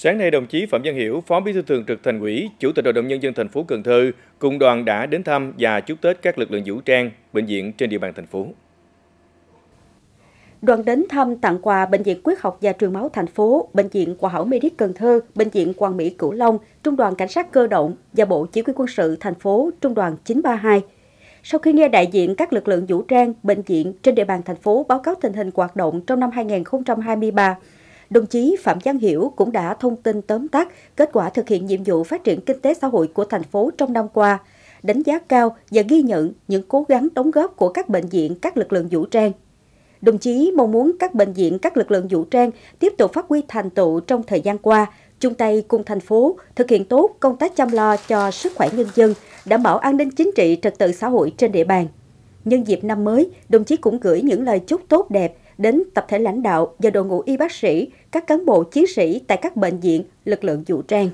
Sáng nay, đồng chí Phạm Văn Hiểu, Phó Bí thư Thường trực Thành ủy, Chủ tịch Hội đồng nhân dân thành phố Cần Thơ cùng đoàn đã đến thăm và chúc Tết các lực lượng vũ trang, bệnh viện trên địa bàn thành phố. Đoàn đến thăm tặng quà Bệnh viện Quyết học và Truyền máu thành phố, Bệnh viện Quả hảo Medic Cần Thơ, Bệnh viện Quang Mỹ Cửu Long, Trung đoàn Cảnh sát cơ động và Bộ Chỉ huy quân sự thành phố Trung đoàn 932. Sau khi nghe đại diện các lực lượng vũ trang, bệnh viện trên địa bàn thành phố báo cáo tình hình hoạt động trong năm 2023, Đồng chí Phạm Giang Hiểu cũng đã thông tin tóm tắt kết quả thực hiện nhiệm vụ phát triển kinh tế xã hội của thành phố trong năm qua, đánh giá cao và ghi nhận những cố gắng đóng góp của các bệnh viện, các lực lượng vũ trang. Đồng chí mong muốn các bệnh viện, các lực lượng vũ trang tiếp tục phát huy thành tựu trong thời gian qua, chung tay cùng thành phố thực hiện tốt công tác chăm lo cho sức khỏe nhân dân, đảm bảo an ninh chính trị, trật tự xã hội trên địa bàn. Nhân dịp năm mới, đồng chí cũng gửi những lời chúc tốt đẹp đến tập thể lãnh đạo và đội ngũ y bác sĩ, các cán bộ chiến sĩ tại các bệnh viện, lực lượng vũ trang.